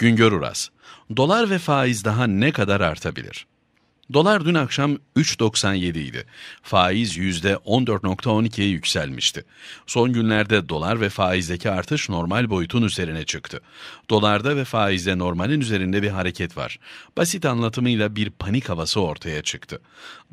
Güngör Uras, dolar ve faiz daha ne kadar artabilir? Dolar dün akşam 3.97 idi. Faiz %14.12'ye yükselmişti. Son günlerde dolar ve faizdeki artış normal boyutun üzerine çıktı. Dolarda ve faizde normalin üzerinde bir hareket var. Basit anlatımıyla bir panik havası ortaya çıktı.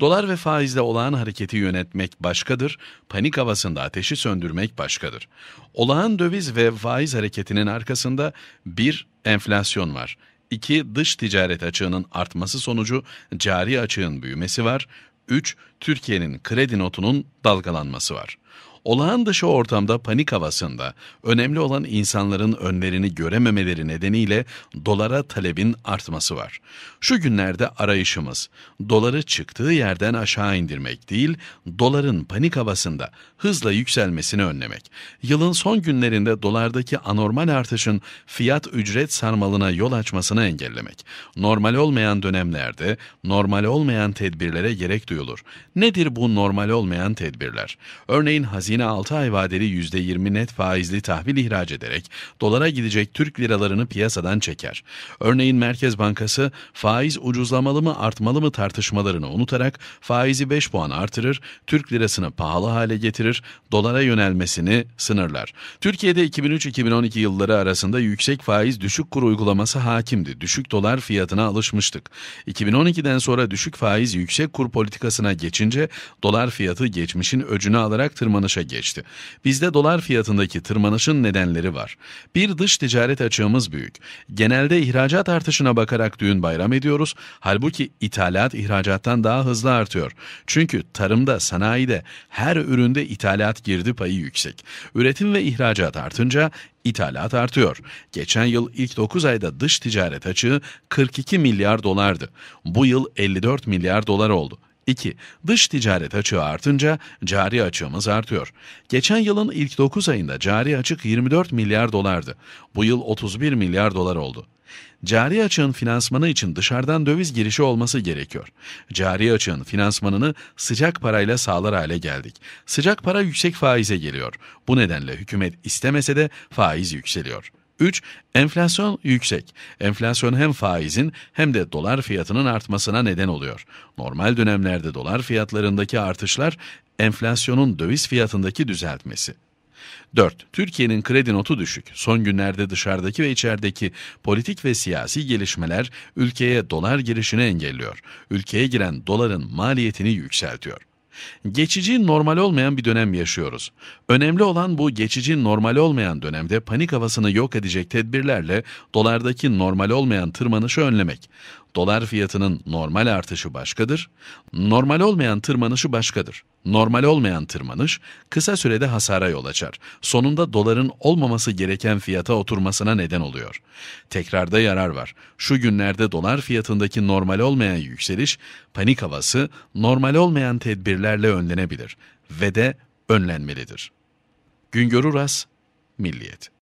Dolar ve faizde olağan hareketi yönetmek başkadır, panik havasında ateşi söndürmek başkadır. Olağan döviz ve faiz hareketinin arkasında bir enflasyon var. 2. Dış ticaret açığının artması sonucu cari açığın büyümesi var. 3. Türkiye'nin kredi notunun dalgalanması var. Olağan dışı ortamda panik havasında önemli olan insanların önlerini görememeleri nedeniyle dolara talebin artması var. Şu günlerde arayışımız doları çıktığı yerden aşağı indirmek değil, doların panik havasında hızla yükselmesini önlemek. Yılın son günlerinde dolardaki anormal artışın fiyat ücret sarmalına yol açmasını engellemek. Normal olmayan dönemlerde normal olmayan tedbirlere gerek duyulur. Nedir bu normal olmayan tedbirler? Örneğin hazine yine 6 ay vadeli %20 net faizli tahvil ihraç ederek dolara gidecek Türk liralarını piyasadan çeker. Örneğin Merkez Bankası faiz ucuzlamalı mı artmalı mı tartışmalarını unutarak faizi 5 puan artırır, Türk lirasını pahalı hale getirir, dolara yönelmesini sınırlar. Türkiye'de 2003-2012 yılları arasında yüksek faiz düşük kur uygulaması hakimdi. Düşük dolar fiyatına alışmıştık. 2012'den sonra düşük faiz yüksek kur politikasına geçince dolar fiyatı geçmişin öcünü alarak tırmanışa artışa geçti. Bizde dolar fiyatındaki tırmanışın nedenleri var. Bir dış ticaret açığımız büyük. Genelde ihracat artışına bakarak düğün bayram ediyoruz. Halbuki ithalat ihracattan daha hızlı artıyor. Çünkü tarımda, sanayide her üründe ithalat girdi payı yüksek. Üretim ve ihracat artınca ithalat artıyor. Geçen yıl ilk 9 ayda dış ticaret açığı 42 milyar dolardı. Bu yıl 54 milyar dolar oldu. 2. Dış ticaret açığı artınca cari açığımız artıyor. Geçen yılın ilk 9 ayında cari açık 24 milyar dolardı. Bu yıl 31 milyar dolar oldu. Cari açığın finansmanı için dışarıdan döviz girişi olması gerekiyor. Cari açığın finansmanını sıcak parayla sağlar hale geldik. Sıcak para yüksek faize geliyor. Bu nedenle hükümet istemese de faiz yükseliyor. 3. Enflasyon yüksek. Enflasyon hem faizin hem de dolar fiyatının artmasına neden oluyor. Normal dönemlerde dolar fiyatlarındaki artışlar enflasyonun döviz fiyatındaki düzeltmesi. 4. Türkiye'nin kredi notu düşük. Son günlerde dışarıdaki ve içerideki politik ve siyasi gelişmeler ülkeye dolar girişini engelliyor. Ülkeye giren doların maliyetini yükseltiyor. Geçici normal olmayan bir dönem yaşıyoruz. Önemli olan bu geçici normal olmayan dönemde panik havasını yok edecek tedbirlerle dolardaki normal olmayan tırmanışı önlemek. Dolar fiyatının normal artışı başkadır, normal olmayan tırmanışı başkadır. Normal olmayan tırmanış kısa sürede hasara yol açar. Sonunda doların olmaması gereken fiyata oturmasına neden oluyor. Tekrarda yarar var. Şu günlerde dolar fiyatındaki normal olmayan yükseliş, panik havası normal olmayan tedbirlerle önlenebilir ve de önlenmelidir. Güngörü Ras, Milliyet